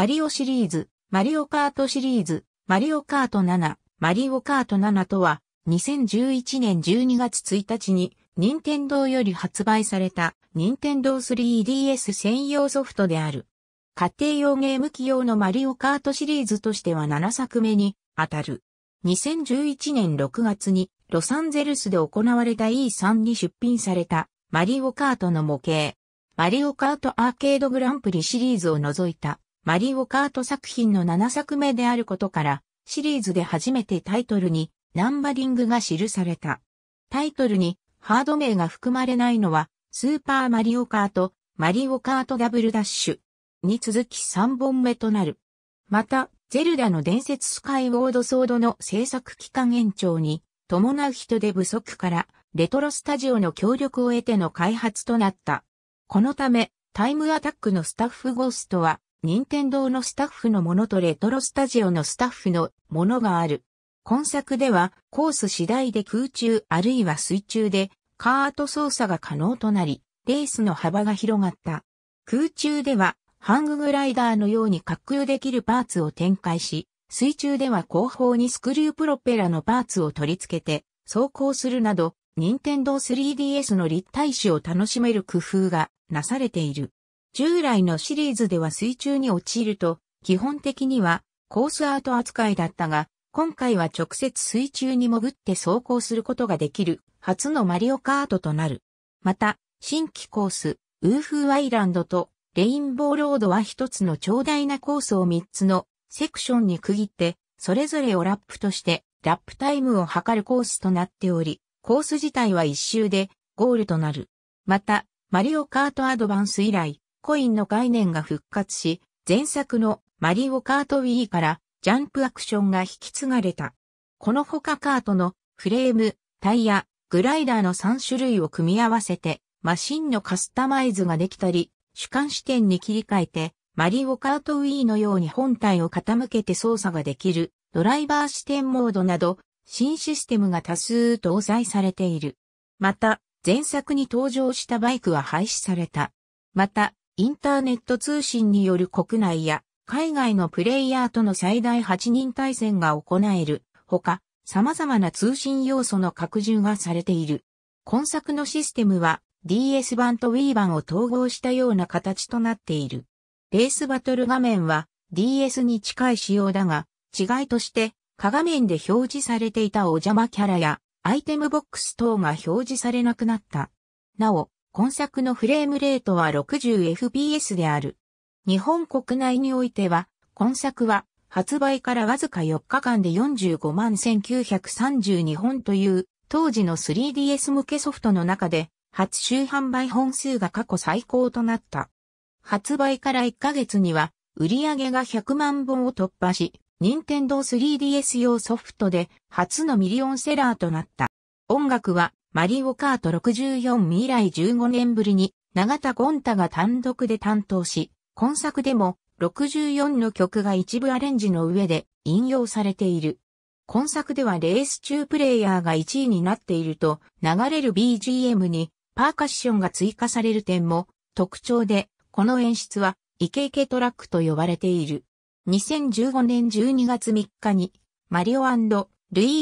マリオシリーズ、マリオカートシリーズ、マリオカート7、マリオカート7とは、2011年12月1日に、任天堂より発売された、任天堂 3DS 専用ソフトである。家庭用ゲーム機用のマリオカートシリーズとしては7作目に当たる。2011年6月にロサンゼルスで行われた E3 に出品されたマリオカートの模型。マリオカートアーケードグランプリシリーズを除いたマリオカート作品の7作目であることから、シリーズで初めてタイトルにナンバリングが記された。タイトルにハード名が含まれないのは、スーパーマリオカート、マリオカートダブルダッシュに続き3本目となる。また、ゼルダの伝説スカイウォードソードの制作期間延長に伴う人手不足からレトロスタジオの協力を得ての開発となった。このため、タイムアタックのスタッフゴーストは任天堂のスタッフのものとレトロスタジオのスタッフのものがある。今作ではコース次第で空中あるいは水中でカート操作が可能となり、レースの幅が広がった。空中ではハンググライダーのように滑空できるパーツを展開し、水中では後方にスクリュープロペラのパーツを取り付けて走行するなど、任天堂 3DS の立体視を楽しめる工夫がなされている。従来のシリーズでは水中に陥ると、基本的にはコースアート扱いだったが、今回は直接水中に潜って走行することができる初のマリオカートとなる。また、新規コース、ウーフーアイランドとレインボーロードは一つの長大なコースを三つのセクションに区切って、それぞれをラップとしてラップタイムを測るコースとなっており、コース自体は一周でゴールとなる。また、マリオカートアドバンス以来、コインの概念が復活し、前作のマリオカート Wii からジャンプアクションが引き継がれた。この他カートのフレーム、タイヤ、グライダーの3種類を組み合わせてマシンのカスタマイズができたり、主観視点に切り替えてマリオカート Wii のように本体を傾けて操作ができるドライバー視点モードなど新システムが多数搭載されている。また、前作に登場したバイクは廃止された。また、インターネット通信による国内や海外のプレイヤーとの最大8人対戦が行えるほか、様々な通信要素の拡充がされている。今作のシステムは DS 版と Wii 版を統合したような形となっている。レースバトル画面は DS に近い仕様だが、違いとして、過画面で表示されていたお邪魔キャラや、アイテムボックス等が表示されなくなった。なお、今作のフレームレートは 60fps である。日本国内においては、今作は発売からわずか4日間で45万1932本という当時の 3DS 向けソフトの中で初週販売本数が過去最高となった。発売から1ヶ月には売り上げが100万本を突破し、任天堂 3DS 用ソフトで初のミリオンセラーとなった。音楽はマリオカート64未来15年ぶりに永田ゴンタが単独で担当し、今作でも64の曲が一部アレンジの上で引用されている。今作ではレース中プレイヤーが1位になっていると流れる BGM にパーカッションが追加される点も特徴で、この演出はイケイケトラックと呼ばれている。2015年12月3日にマリオルイ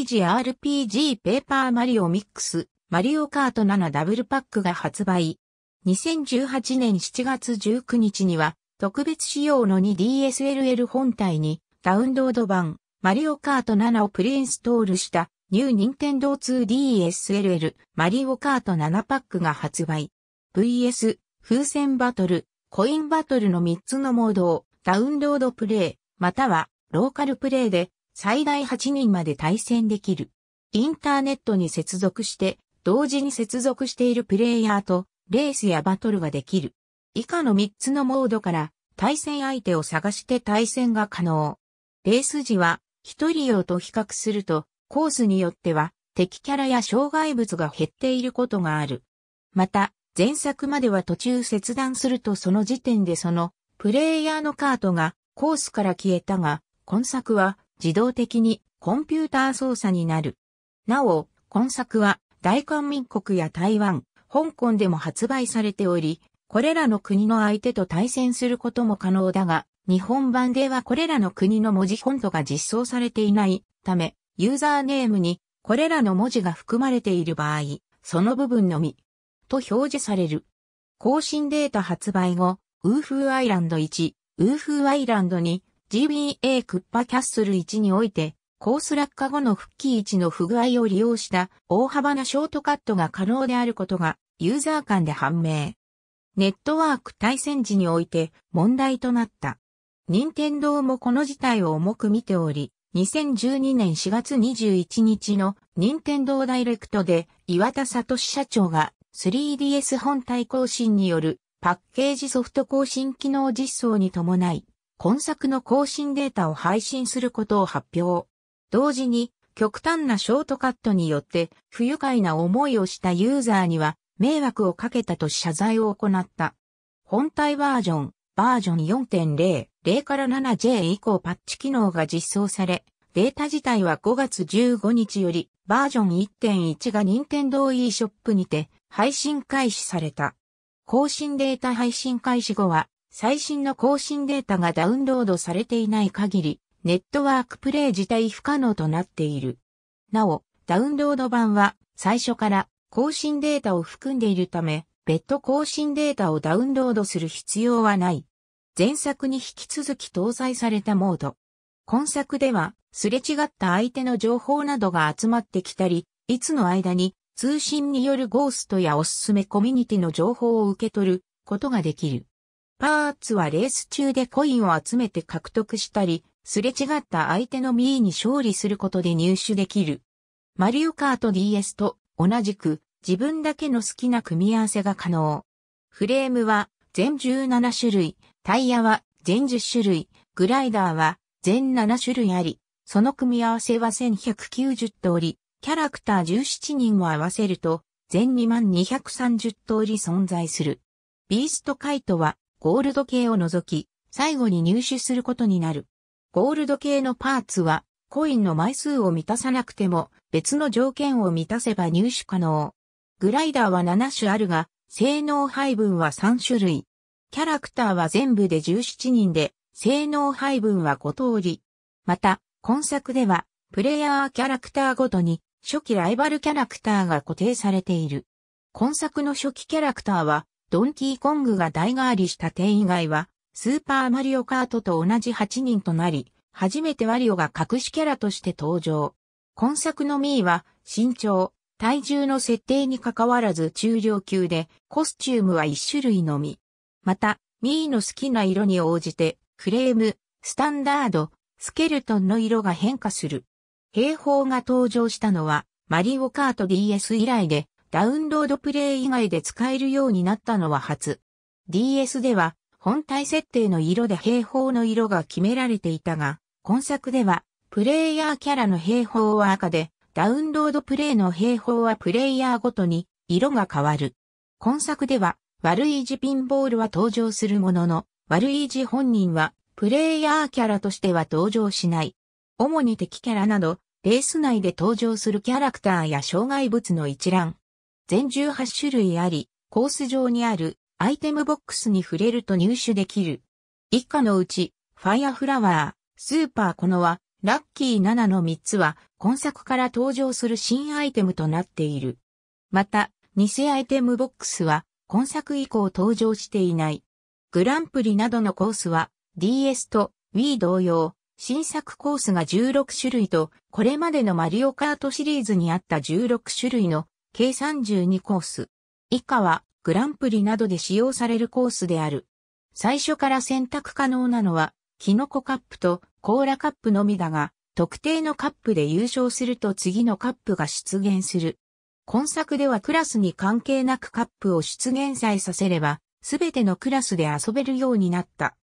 ージ RPG ペーパーマリオミックスマリオカート7ダブルパックが発売。2018年7月19日には、特別仕様の 2DSLL 本体に、ダウンロード版、マリオカート7をプリインストールした、ニューニンテンドー 2DSLL マリオカート7パックが発売。VS、風船バトル、コインバトルの3つのモードを、ダウンロードプレイ、または、ローカルプレイで、最大8人まで対戦できる。インターネットに接続して、同時に接続しているプレイヤーとレースやバトルができる。以下の3つのモードから対戦相手を探して対戦が可能。レース時は1人用と比較するとコースによっては敵キャラや障害物が減っていることがある。また、前作までは途中切断するとその時点でそのプレイヤーのカートがコースから消えたが、今作は自動的にコンピューター操作になる。なお、今作は大韓民国や台湾、香港でも発売されており、これらの国の相手と対戦することも可能だが、日本版ではこれらの国の文字フォントが実装されていないため、ユーザーネームにこれらの文字が含まれている場合、その部分のみ、と表示される。更新データ発売後、ウーフーアイランド1、ウーフーアイランド2、GBA クッパキャッスル1において、コース落下後の復帰位置の不具合を利用した大幅なショートカットが可能であることがユーザー間で判明。ネットワーク対戦時において問題となった。任天堂もこの事態を重く見ており、2012年4月21日の任天堂ダイレクトで岩田聡社長が 3DS 本体更新によるパッケージソフト更新機能実装に伴い、今作の更新データを配信することを発表。同時に極端なショートカットによって不愉快な思いをしたユーザーには迷惑をかけたと謝罪を行った。本体バージョン、バージョン4.0、0から 7J 以降パッチ機能が実装され、データ自体は5月15日よりバージョン1.1が任天堂 e ショップにて配信開始された。更新データ配信開始後は最新の更新データがダウンロードされていない限りネットワークプレイ自体不可能となっている。なお、ダウンロード版は最初から更新データを含んでいるため、別途更新データをダウンロードする必要はない。前作に引き続き搭載されたモード。今作では、すれ違った相手の情報などが集まってきたり、いつの間に通信によるゴーストやおすすめコミュニティの情報を受け取ることができる。パーツはレース中でコインを集めて獲得したり、すれ違った相手のミーに勝利することで入手できる。マリオカート DS と同じく自分だけの好きな組み合わせが可能。フレームは全17種類、タイヤは全10種類、グライダーは全7種類あり、その組み合わせは1190通り、キャラクター17人を合わせると全2230通り存在する。ビーストカイトはゴールド系を除き、最後に入手することになる。ゴールド系のパーツは、コインの枚数を満たさなくても、別の条件を満たせば入手可能。グライダーは7種あるが、性能配分は3種類。キャラクターは全部で17人で、性能配分は5通り。また、今作では、プレイヤーキャラクターごとに、初期ライバルキャラクターが固定されている。今作の初期キャラクターは、ドンキーコングが代替わりした点以外は、スーパーマリオカートと同じ8人となり、初めてワリオが隠しキャラとして登場。今作のミーは、身長、体重の設定に関わらず中量級で、コスチュームは1種類のみ。また、ミーの好きな色に応じて、フレーム、スタンダード、スケルトンの色が変化する。兵法が登場したのは、マリオカート DS 以来で、ダウンロードプレイ以外で使えるようになったのは初。DS では、本体設定の色で兵法の色が決められていたが、今作では、プレイヤーキャラの兵法は赤で、ダウンロードプレイの兵法はプレイヤーごとに色が変わる。今作では、悪いイピンボールは登場するものの、悪いイ本人は、プレイヤーキャラとしては登場しない。主に敵キャラなど、レース内で登場するキャラクターや障害物の一覧。全18種類あり、コース上にあるアイテムボックスに触れると入手できる。以下のうち、ファイアフラワー、スーパーコノア、ラッキー7の3つは、今作から登場する新アイテムとなっている。また、偽アイテムボックスは、今作以降登場していない。グランプリなどのコースは、DS と Wii 同様、新作コースが16種類と、これまでのマリオカートシリーズにあった16種類の、計32コース。以下は、グランプリなどで使用されるコースである。最初から選択可能なのは、キノコカップとコーラカップのみだが、特定のカップで優勝すると次のカップが出現する。今作ではクラスに関係なくカップを出現さえさせれば、すべてのクラスで遊べるようになった。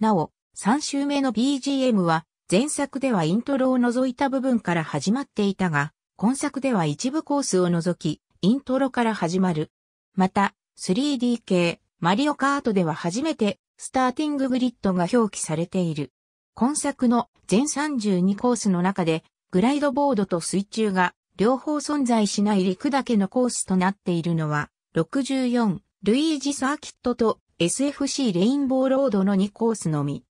なお、3週目の BGM は、前作ではイントロを除いた部分から始まっていたが、今作では一部コースを除き、イントロから始まる。また、3D 系、マリオカートでは初めて、スターティンググリッドが表記されている。今作の全32コースの中で、グライドボードと水中が両方存在しない陸だけのコースとなっているのは、64、ルイージサーキットと SFC レインボーロードの2コースのみ。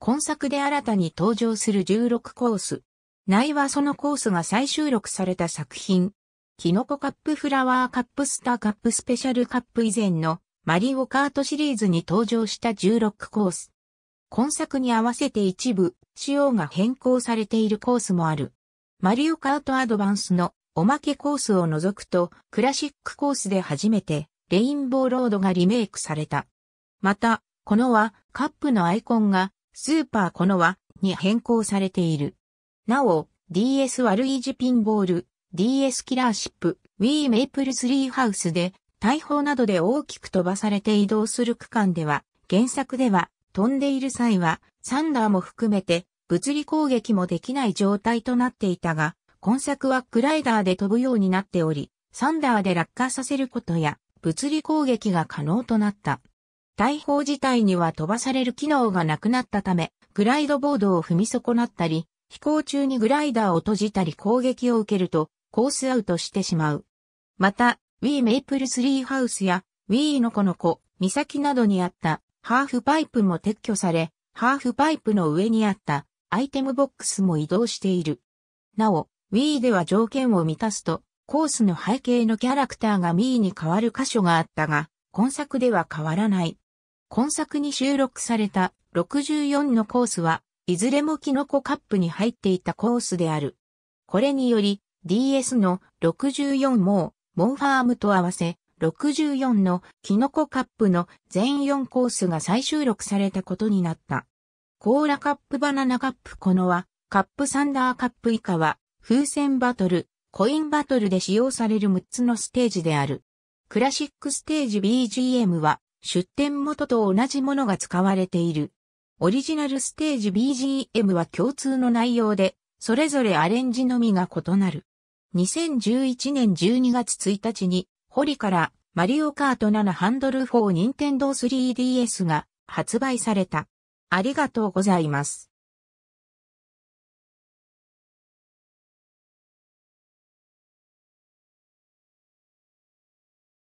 今作で新たに登場する16コース。内はそのコースが再収録された作品、キノコカップフラワーカップスターカップスペシャルカップ以前のマリオカートシリーズに登場した16コース。今作に合わせて一部、仕様が変更されているコースもある。マリオカートアドバンスのおまけコースを除くと、クラシックコースで初めてレインボーロードがリメイクされた。また、このはカップのアイコンがスーパーこのはに変更されている。なお、DS はルイージピンボール、DS キラーシップ Wii メイプルスリーハウスで大砲などで大きく飛ばされて移動する区間では原作では飛んでいる際はサンダーも含めて物理攻撃もできない状態となっていたが今作はグライダーで飛ぶようになっておりサンダーで落下させることや物理攻撃が可能となった。大砲自体には飛ばされる機能がなくなったため、グライドボードを踏み損なったり、飛行中にグライダーを閉じたり攻撃を受けると、コースアウトしてしまう。また、ウィーメイプルスリーハウスや、ウィーのこの子、岬などにあったハーフパイプも撤去され、ハーフパイプの上にあったアイテムボックスも移動している。なお、Wii では条件を満たすと、コースの背景のキャラクターがミ i i に変わる箇所があったが、今作では変わらない。今作に収録された64のコースは、いずれもキノコカップに入っていたコースである。これにより、DS の64ー、モンファームと合わせ、64のキノコカップの全4コースが再収録されたことになった。コーラカップバナナカップこのは、カップサンダーカップ以下は、風船バトル、コインバトルで使用される6つのステージである。クラシックステージ BGM は、出店元と同じものが使われている。オリジナルステージ BGM は共通の内容で、それぞれアレンジのみが異なる。2011年12月1日に、ホリからマリオカート7ハンドル4 Nintendo 3DS が発売された。ありがとうございます。